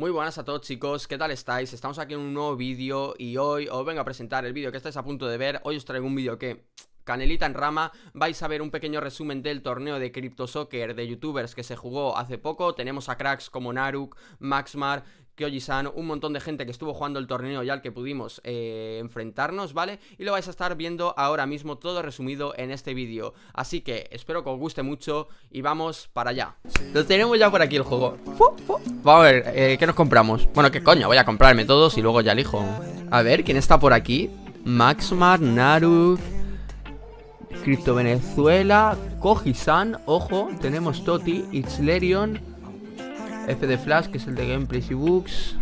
Muy buenas a todos chicos, ¿qué tal estáis? Estamos aquí en un nuevo vídeo y hoy os vengo a presentar el vídeo que estáis a punto de ver Hoy os traigo un vídeo que Canelita en rama, vais a ver un pequeño resumen del torneo de Crypto Soccer de youtubers que se jugó hace poco. Tenemos a cracks como Naruk, Maxmar, yoji san un montón de gente que estuvo jugando el torneo ya al que pudimos eh, enfrentarnos, ¿vale? Y lo vais a estar viendo ahora mismo todo resumido en este vídeo. Así que espero que os guste mucho y vamos para allá. Lo tenemos ya por aquí el juego. Vamos a ver, eh, ¿qué nos compramos? Bueno, ¿qué coño? Voy a comprarme todos y luego ya elijo. A ver, ¿quién está por aquí? Maxmar, Naruk... Crypto Venezuela, koji ojo, tenemos Toti, Itzlerion F de Flash, que es el de gameplays y books.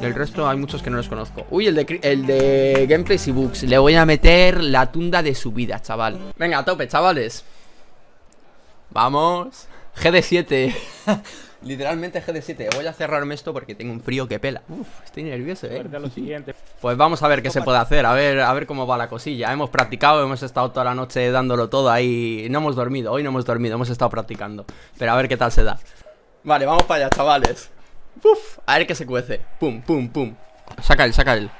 El resto hay muchos que no los conozco. Uy, el de, el de gameplays y books. Le voy a meter la tunda de su vida, chaval. Venga, a tope, chavales. Vamos. GD7. Literalmente GD7. Voy a cerrarme esto porque tengo un frío que pela. Uf, estoy nervioso, eh. Pues vamos a ver qué se puede hacer, a ver, a ver cómo va la cosilla. Hemos practicado, hemos estado toda la noche dándolo todo ahí. No hemos dormido, hoy no hemos dormido, hemos estado practicando. Pero a ver qué tal se da. Vale, vamos para allá, chavales a ver que se cuece Pum, pum, pum Saca él, saca él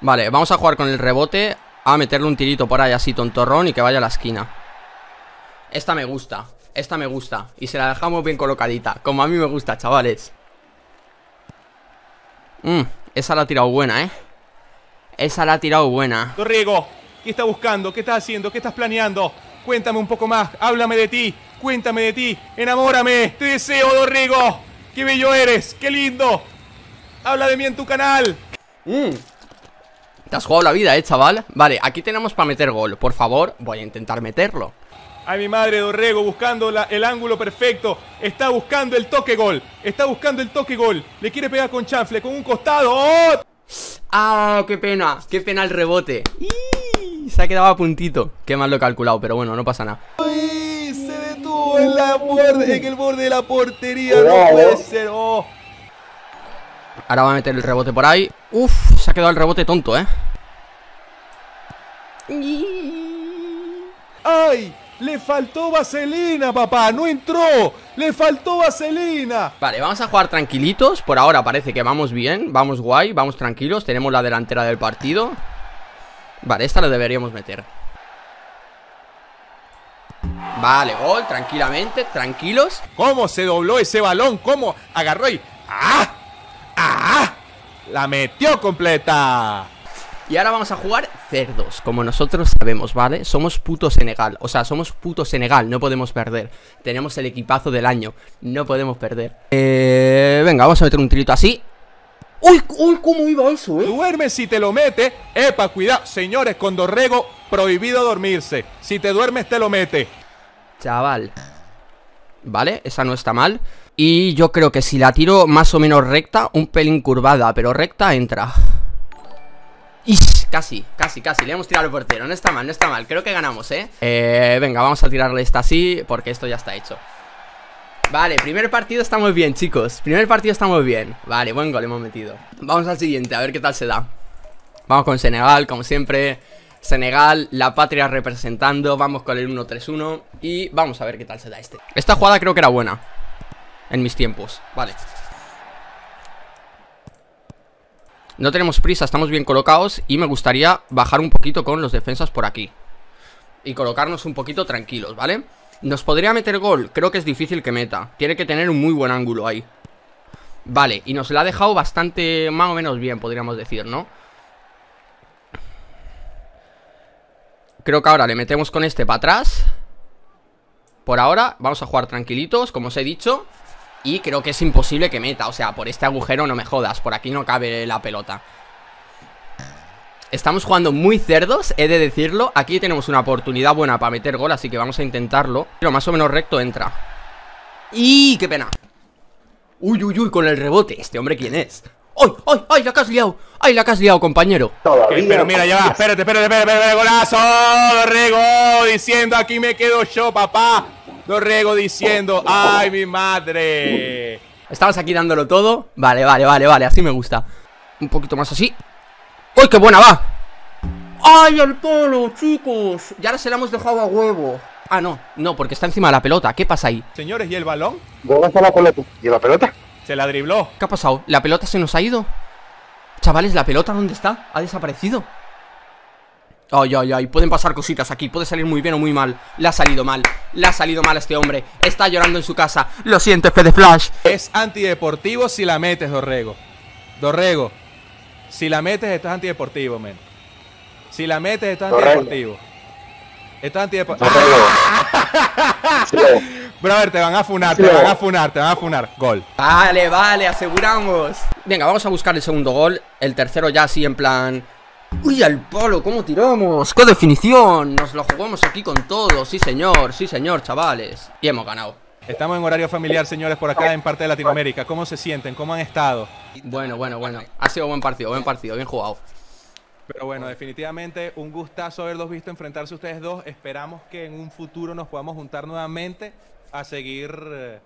Vale, vamos a jugar con el rebote A meterle un tirito por ahí así tontorrón Y que vaya a la esquina Esta me gusta, esta me gusta Y se la dejamos bien colocadita Como a mí me gusta, chavales Mmm, esa la ha tirado buena, eh Esa la ha tirado buena riego! ¿Qué estás buscando? ¿Qué estás haciendo? ¿Qué estás planeando? Cuéntame un poco más, háblame de ti, cuéntame de ti, enamórame, te deseo, Dorrego, qué bello eres, qué lindo, habla de mí en tu canal. Mm. Te has jugado la vida, eh, chaval. Vale, aquí tenemos para meter gol, por favor, voy a intentar meterlo. Ay, mi madre Dorrego buscando el ángulo perfecto. Está buscando el toque gol. Está buscando el toque gol. Le quiere pegar con chanfle, con un costado. ¡Oh! ¡Ah, qué pena! ¡Qué pena el rebote! Se ha quedado a puntito. Qué mal lo he calculado, pero bueno, no pasa nada. ¡Ay! Se detuvo en, el borde de la portería. No puede ser. Oh. Ahora va a meter el rebote por ahí. Uf, se ha quedado el rebote tonto, ¿eh? ¡Ay! Le faltó vaselina, papá, no entró. Le faltó vaselina. Vale, vamos a jugar tranquilitos. Por ahora parece que vamos bien, vamos guay, vamos tranquilos. Tenemos la delantera del partido. Vale, esta la deberíamos meter Vale, gol, tranquilamente, tranquilos ¿Cómo se dobló ese balón? ¿Cómo agarró y... ¡Ah! ¡Ah! La metió completa y ahora vamos a jugar cerdos, como nosotros sabemos, ¿vale? Somos puto Senegal, o sea, somos puto Senegal, no podemos perder Tenemos el equipazo del año, no podemos perder eh, Venga, vamos a meter un trito así Uy, uy, cómo iba eso, eh. Duerme si te lo mete. Epa, cuidado. Señores, con Dorrego, prohibido dormirse. Si te duermes, te lo mete. Chaval. Vale, esa no está mal. Y yo creo que si la tiro más o menos recta, un pelín curvada, pero recta entra. Ish, casi, casi, casi, le hemos tirado al portero No está mal, no está mal, creo que ganamos, ¿eh? eh venga, vamos a tirarle esta así Porque esto ya está hecho Vale, primer partido estamos bien, chicos Primer partido estamos muy bien Vale, buen gol hemos metido Vamos al siguiente, a ver qué tal se da Vamos con Senegal, como siempre Senegal, la patria representando Vamos con el 1-3-1 Y vamos a ver qué tal se da este Esta jugada creo que era buena En mis tiempos, vale No tenemos prisa, estamos bien colocados Y me gustaría bajar un poquito con los defensas por aquí Y colocarnos un poquito tranquilos, ¿vale? vale ¿Nos podría meter gol? Creo que es difícil que meta. Tiene que tener un muy buen ángulo ahí. Vale, y nos la ha dejado bastante más o menos bien, podríamos decir, ¿no? Creo que ahora le metemos con este para atrás. Por ahora, vamos a jugar tranquilitos, como os he dicho. Y creo que es imposible que meta, o sea, por este agujero no me jodas, por aquí no cabe la pelota. Estamos jugando muy cerdos, he de decirlo. Aquí tenemos una oportunidad buena para meter gol, así que vamos a intentarlo. Pero más o menos recto entra. ¡Y qué pena! Uy, uy, uy, con el rebote. ¿Este hombre quién es? ¡Ay, ay, ay! La has liado. ¡Ay, la has liado, compañero! pero mira, ya va. Espérate, espérate, espérate, espérate. Golazo. Dorrego diciendo, aquí me quedo yo, papá. Dorrego diciendo, ¡ay, mi madre! Estamos aquí dándolo todo. Vale, vale, vale, vale. Así me gusta. Un poquito más así. ¡Uy, qué buena va! ¡Ay, el polo, chicos! Y ahora se la hemos dejado a huevo. Ah, no, no, porque está encima de la pelota. ¿Qué pasa ahí? Señores, ¿y el balón? está la pelota. ¿Y la pelota? Se la dribló. ¿Qué ha pasado? ¿La pelota se nos ha ido? Chavales, ¿la pelota dónde está? Ha desaparecido. Ay, ay, ay, pueden pasar cositas aquí, puede salir muy bien o muy mal Le ha salido mal, le ha salido mal a este hombre Está llorando en su casa Lo siento, Fede Flash Es antideportivo si la metes, Dorrego Dorrego, si la metes, estás antideportivo, men. Si la metes, esto es antideportivo. Esto es antideportivo. te van a funar, te van a funar, te van a funar. Gol. Vale, vale, aseguramos. Venga, vamos a buscar el segundo gol. El tercero ya así en plan... ¡Uy, al polo, ¿Cómo tiramos? ¡Qué definición! Nos lo jugamos aquí con todo. Sí, señor, sí, señor, chavales. Y hemos ganado. Estamos en horario familiar, señores, por acá en parte de Latinoamérica. ¿Cómo se sienten? ¿Cómo han estado? Bueno, bueno, bueno. Ha sido buen partido, buen partido, bien jugado. Pero bueno, definitivamente un gustazo haberlos visto enfrentarse ustedes dos. Esperamos que en un futuro nos podamos juntar nuevamente a seguir eh,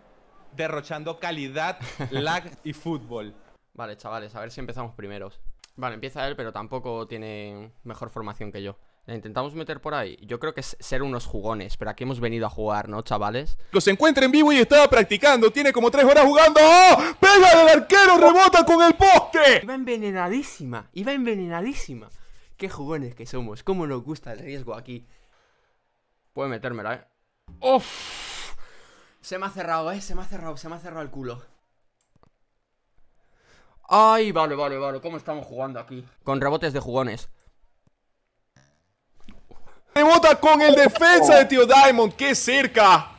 derrochando calidad, lag y fútbol. Vale, chavales, a ver si empezamos primeros. Vale, empieza él, pero tampoco tiene mejor formación que yo intentamos meter por ahí. Yo creo que ser unos jugones, pero aquí hemos venido a jugar, ¿no, chavales? Los encuentra en vivo y estaba practicando. Tiene como tres horas jugando. ¡Oh! ¡Pega del arquero! ¡Rebota con el poste! Iba envenenadísima. Iba envenenadísima. Qué jugones que somos. Cómo nos gusta el riesgo aquí. Puede metérmela, ¿eh? ¡Uf! Se me ha cerrado, ¿eh? Se me ha cerrado, se me ha cerrado el culo. ¡Ay! Vale, vale, vale. ¿Cómo estamos jugando aquí? Con rebotes de jugones. Rebota con el defensa de Tío Diamond. ¡Qué cerca!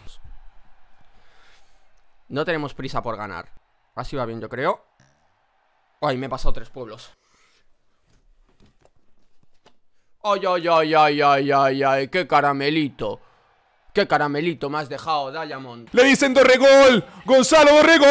No tenemos prisa por ganar. Así va bien, yo creo. Ay, me he pasado tres pueblos. Ay, ay, ay, ay, ay, ay, ay, qué caramelito. Qué caramelito me has dejado, Diamond. Le dicen Dorregol, Gonzalo Dorregol.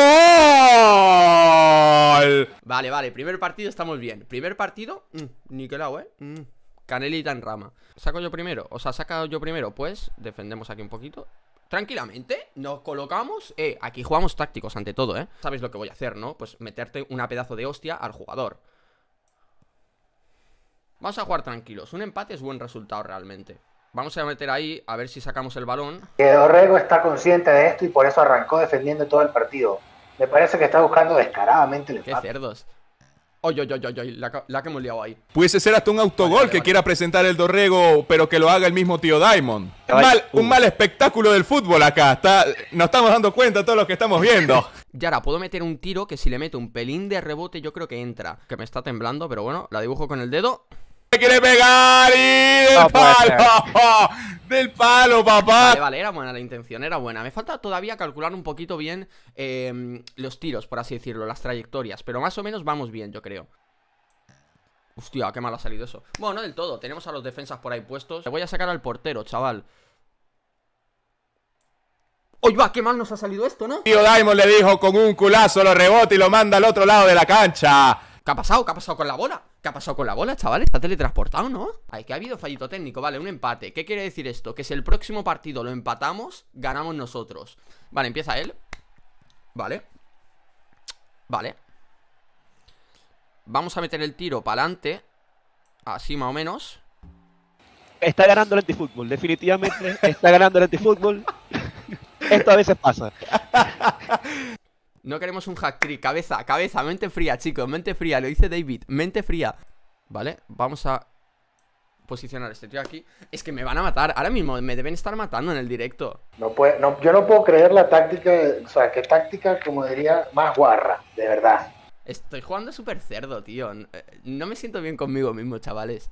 Vale, vale, primer partido estamos bien. Primer partido, mm, que eh. Mm. Canelita en rama. ¿Saco yo primero? O sea, saca yo primero. Pues defendemos aquí un poquito. Tranquilamente, nos colocamos. Eh, aquí jugamos tácticos ante todo, ¿eh? Sabéis lo que voy a hacer, ¿no? Pues meterte una pedazo de hostia al jugador. Vamos a jugar tranquilos. Un empate es buen resultado realmente. Vamos a meter ahí a ver si sacamos el balón. Dorrego está consciente de esto y por eso arrancó defendiendo todo el partido. Me parece que está buscando descaradamente el empate. Qué cerdos. Oye, oye, oye, la, que hemos liado ahí. puede ser hasta un autogol que quiera presentar el Dorrego, pero que lo haga el mismo tío Diamond. un uh. mal espectáculo del fútbol acá. Está, nos estamos dando cuenta todos los que estamos viendo. Yara, puedo meter un tiro que si le meto un pelín de rebote yo creo que entra. Que me está temblando, pero bueno, la dibujo con el dedo quiere pegar y del palo. Del palo, papá. Vale, vale, era buena la intención, era buena. Me falta todavía calcular un poquito bien em, los tiros, por así decirlo, las trayectorias. Pero más o menos vamos bien, yo creo. Hostia, qué mal ha salido eso. Bueno, no del todo. Tenemos a los defensas por ahí puestos. Le voy a sacar al portero, chaval. ¡Oy va! ¡Qué mal nos ha salido esto, ¿no? Tío Daimon le dijo con un culazo, lo rebota y lo manda al otro lado de la cancha. ¿Qué ha pasado? ¿Qué ha pasado con la bola? ¿Qué ha pasado con la bola, chavales? Está teletransportado, ¿no? Ay, que ha habido fallito técnico, vale, un empate ¿Qué quiere decir esto? Que si el próximo partido lo empatamos, ganamos nosotros Vale, empieza él Vale Vale Vamos a meter el tiro para adelante Así más o menos Está ganando el antifútbol, definitivamente Está ganando el antifútbol Esto a veces pasa No queremos un hack trick. Cabeza, cabeza, mente fría, chicos. Mente fría, lo dice David. Mente fría. Vale, vamos a posicionar este tío aquí. Es que me van a matar. Ahora mismo me deben estar matando en el directo. No no, yo no puedo creer la táctica. O sea, qué táctica, como diría, más guarra, de verdad. Estoy jugando súper cerdo, tío. Eh, no me siento bien conmigo mismo, chavales.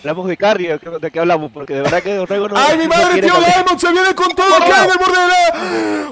Hablamos de Carrier, ¿de qué hablamos? Porque de verdad que no. ¡Ay, mi madre, tío ¡Se viene con todo!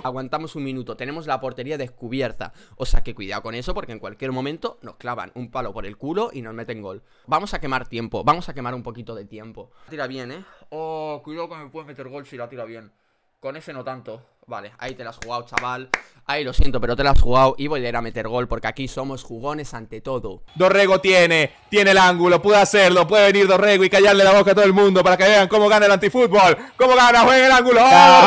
Aguantamos un minuto, tenemos la portería descubierta. O sea que cuidado con eso, porque en cualquier momento nos clavan un palo por el culo y nos meten gol. Vamos a quemar tiempo, vamos a quemar un poquito de tiempo. Tira bien, ¿eh? Oh, cuidado que me puedes meter gol si la tira bien. Con ese no tanto. Vale, ahí te la has jugado, chaval. Ahí lo siento, pero te la has jugado y voy a ir a meter gol porque aquí somos jugones ante todo. Dorrego tiene, tiene el ángulo, puede hacerlo, puede venir Dorrego y callarle la boca a todo el mundo para que vean cómo gana el antifútbol. ¿Cómo gana? Juega el ángulo. ¡Oh,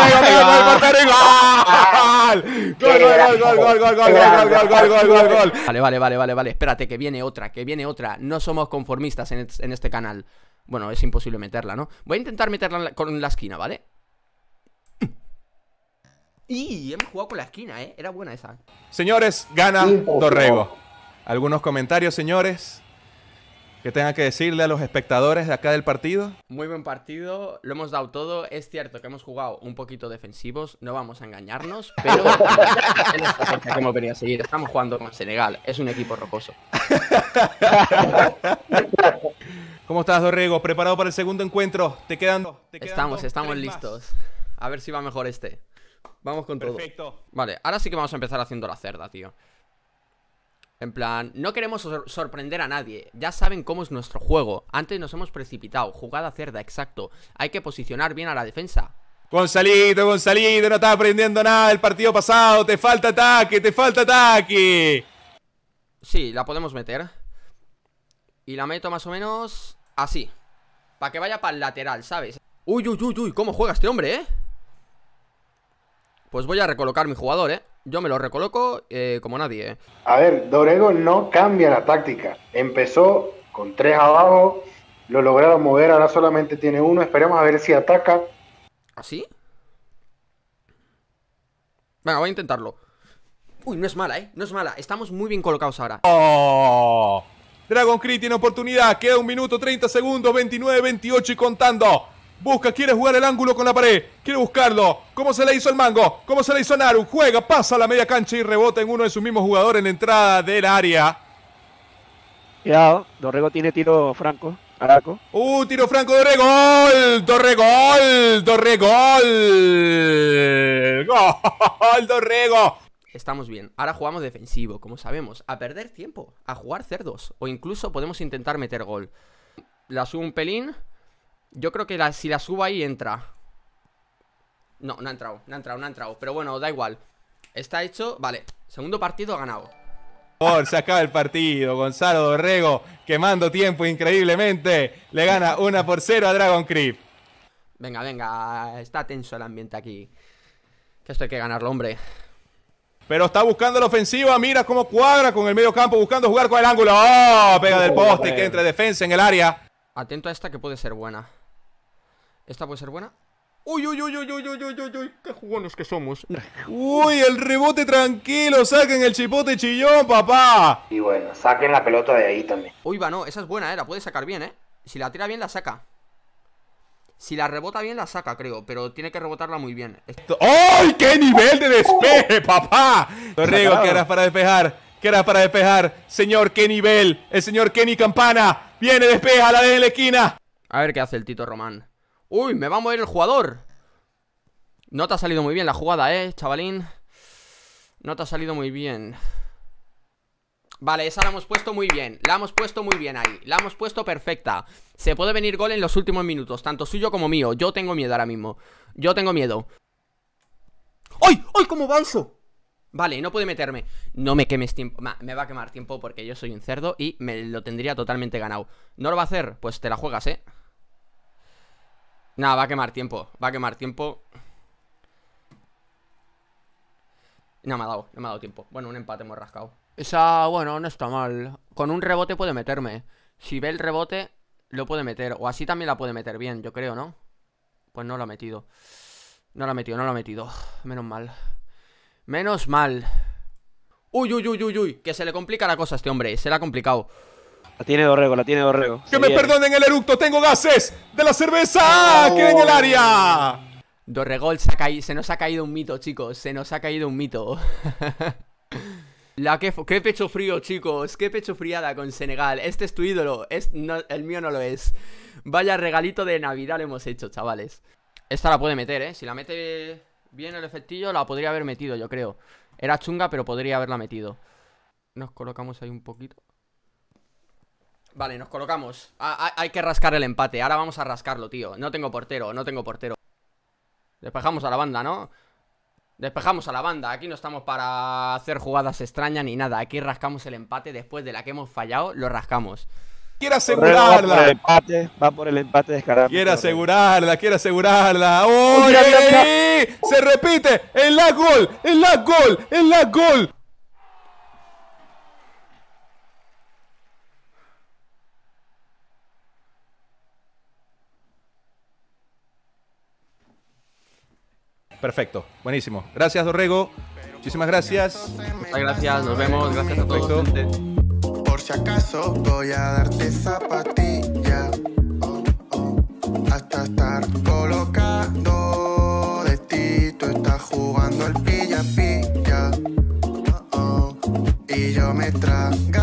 Dorrego, gol, gol, gol, gol, gol, gol, gol, gol, gol, gol, gol, gol. Vale, vale, vale, vale, vale. Espérate, que viene otra, que viene otra. No somos conformistas en este canal. Bueno, es imposible meterla, ¿no? Voy a intentar meterla con la esquina, ¿vale? hemos jugado con la esquina, ¿eh? Era buena esa. Señores, gana Dorrego Algunos comentarios, señores, que tengan que decirle a los espectadores de acá del partido. Muy buen partido, lo hemos dado todo. Es cierto que hemos jugado un poquito defensivos, no vamos a engañarnos, pero seguir, estamos jugando con Senegal, es un equipo rocoso. ¿Cómo estás, Dorrego? ¿Preparado para el segundo encuentro? ¿Te quedan? estamos, estamos listos. A ver si va mejor este. Vamos con Perfecto. Vale, ahora sí que vamos a empezar haciendo la cerda, tío. En plan, no queremos sorprender a nadie. Ya saben cómo es nuestro juego. Antes nos hemos precipitado. Jugada cerda, exacto. Hay que posicionar bien a la defensa. Gonzalito, Gonzalito, no está aprendiendo nada el partido pasado. Te falta ataque, te falta ataque. Sí, la podemos meter. Y la meto más o menos así. Para que vaya para el lateral, ¿sabes? Uy, uy, uy, uy, cómo juega este hombre, ¿eh? Pues voy a recolocar mi jugador, ¿eh? Yo me lo recoloco eh, como nadie. ¿eh? A ver, Dorego no cambia la táctica. Empezó con tres abajo, lo lograron mover, ahora solamente tiene uno. Esperemos a ver si ataca. ¿Así? ¿Ah, Venga, voy a intentarlo. Uy, no es mala, ¿eh? No es mala. Estamos muy bien colocados ahora. ¡Oh! Dragon Creed tiene oportunidad. Queda un minuto, 30 segundos, 29, 28 y contando. Busca, quiere jugar el ángulo con la pared. Quiere buscarlo. ¿Cómo se le hizo el mango? ¿Cómo se le hizo Naru? Juega, pasa la media cancha y rebota en uno de sus mismos jugadores en entrada del área. Cuidado, Dorrego tiene tiro franco. Araco. Uh, tiro franco Dorrego Dorrego Dorregol. Gol, Dorrego. Estamos bien. Ahora jugamos defensivo, como sabemos. A perder tiempo. A jugar cerdos. O incluso podemos intentar meter gol. La subo un pelín. Yo creo que si la subo ahí entra No, no ha entrado, no ha entrado, no ha entrado Pero bueno, da igual Está hecho, vale, segundo partido ganado Por, se acaba el partido Gonzalo Dorrego, quemando tiempo increíblemente Le gana una por 0 a Dragon Creep Venga, venga, está tenso el ambiente aquí Que esto hay que ganarlo, hombre pero está buscando la ofensiva, mira cómo cuadra con el medio campo, buscando jugar con el ángulo. ¡Oh! Pega del oh, poste, que entre defensa en el área. Atento a esta que puede ser buena. Esta puede ser buena. Uy, uy, uy, uy, uy, uy, uy, uy, uy, qué jugones que somos. Uy, el rebote tranquilo, saquen el chipote chillón, papá. Y bueno, saquen la pelota de ahí también. Uy, va, no, esa es buena, eh, la puede sacar bien, eh. Si la tira bien, la saca. Si la rebota bien, la saca, creo, pero tiene que rebotarla muy bien. ¡Ay, qué nivel de despeje, papá! Torrego, ¿qué harás para despejar? ¿Qué harás para despejar? Señor, qué nivel. El señor Kenny Campana viene, despeja, la de la esquina. A ver qué hace el Tito Román. ¡Uy! Me va a mover el jugador No te ha salido muy bien la jugada, eh, chavalín No te ha salido muy bien Vale, esa la hemos puesto muy bien La hemos puesto muy bien ahí La hemos puesto perfecta Se puede venir gol en los últimos minutos Tanto suyo como mío Yo tengo miedo ahora mismo Yo tengo miedo ¡Ay! ¡Ay! ¿Cómo avanzo! Vale, no puede meterme No me quemes tiempo Me va a quemar tiempo porque yo soy un cerdo Y me lo tendría totalmente ganado ¿No lo va a hacer? Pues te la juegas, ¿eh? Nada, va a quemar tiempo. Va a quemar tiempo. No me ha dado, no me ha dado tiempo. Bueno, un empate hemos rascado. Esa, bueno, no está mal. Con un rebote puede meterme. Si ve el rebote, lo puede meter. O así también la puede meter bien, yo creo, ¿no? Pues no lo ha metido. No lo ha metido, no lo ha metido. Menos mal. Menos mal. Uy, uy, uy, uy, uy. Que se le complica la cosa a este hombre. Se le ha complicado. La tiene Dorrego, la tiene Dorrego. Que me perdonen el eructo, tengo gases de la cerveza oh. que en el área. Dorregol se, nos ha caído un mito, chicos. Se nos ha caído un mito. la que qué pecho frío, chicos. Qué pecho friada con Senegal. Este es tu ídolo. Es el mío no lo es. Vaya regalito de Navidad lo hemos hecho, chavales. Esta la puede meter, ¿eh? Si la mete bien el efectillo, la podría haber metido, yo creo. Era chunga, pero podría haberla metido. Nos colocamos ahí un poquito. Vale, nos colocamos. hay que rascar el empate. Ahora vamos a rascarlo, tío. No tengo portero, no tengo portero. Despejamos a la banda, ¿no? Despejamos a la banda. Aquí no estamos para hacer jugadas extrañas ni nada. Aquí rascamos el empate. Después de la que hemos fallado, lo rascamos. Quiere asegurarla. Va por el empate, va por el empate descarado. Quiere asegurarla, quiere asegurarla. ¡Oye! ¡Se repite! ¡El la gol! ¡El la gol! ¡El la gol! Perfecto, buenísimo. Gracias, Dorrego. Muchísimas gracias. Muchas gracias, nos vemos. Gracias a todos. Por si acaso voy a darte zapatilla oh, oh. hasta estar colocando de ti. Tú estás jugando el pilla pilla oh, y yo me trago